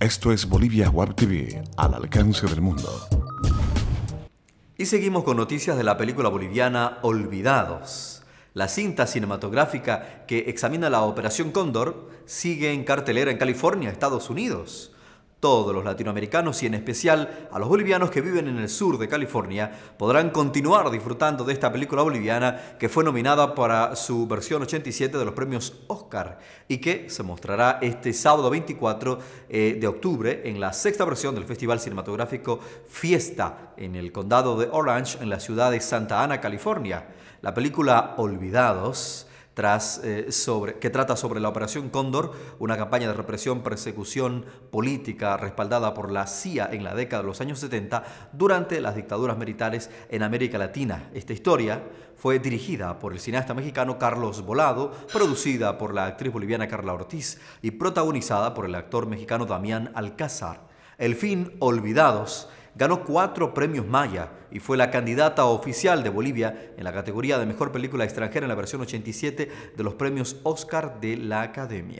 Esto es Bolivia Web TV, al alcance del mundo. Y seguimos con noticias de la película boliviana Olvidados. La cinta cinematográfica que examina la Operación Cóndor sigue en cartelera en California, Estados Unidos. Todos los latinoamericanos y en especial a los bolivianos que viven en el sur de California podrán continuar disfrutando de esta película boliviana que fue nominada para su versión 87 de los premios Oscar y que se mostrará este sábado 24 eh, de octubre en la sexta versión del Festival Cinematográfico Fiesta en el condado de Orange en la ciudad de Santa Ana, California. La película Olvidados eh, sobre, que trata sobre la Operación Cóndor, una campaña de represión, persecución política respaldada por la CIA en la década de los años 70 durante las dictaduras militares en América Latina. Esta historia fue dirigida por el cineasta mexicano Carlos Volado, producida por la actriz boliviana Carla Ortiz y protagonizada por el actor mexicano Damián Alcázar. El fin, olvidados, ganó cuatro premios Maya y fue la candidata oficial de Bolivia en la categoría de Mejor Película Extranjera en la versión 87 de los premios Oscar de la Academia.